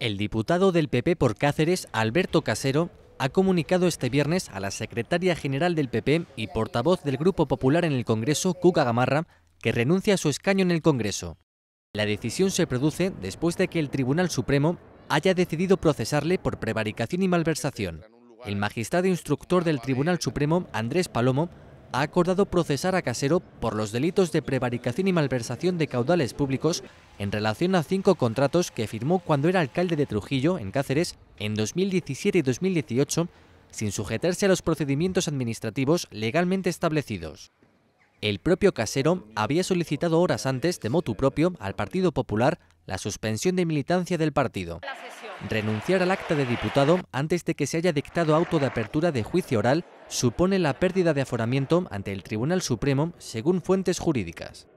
El diputado del PP por Cáceres, Alberto Casero, ha comunicado este viernes a la secretaria general del PP y portavoz del Grupo Popular en el Congreso, Cuca Gamarra, que renuncia a su escaño en el Congreso. La decisión se produce después de que el Tribunal Supremo haya decidido procesarle por prevaricación y malversación. El magistrado instructor del Tribunal Supremo, Andrés Palomo, ha acordado procesar a Casero por los delitos de prevaricación y malversación de caudales públicos en relación a cinco contratos que firmó cuando era alcalde de Trujillo, en Cáceres, en 2017 y 2018, sin sujetarse a los procedimientos administrativos legalmente establecidos. El propio Casero había solicitado horas antes, de motu propio, al Partido Popular la suspensión de militancia del partido, renunciar al acta de diputado antes de que se haya dictado auto de apertura de juicio oral supone la pérdida de aforamiento ante el Tribunal Supremo según fuentes jurídicas.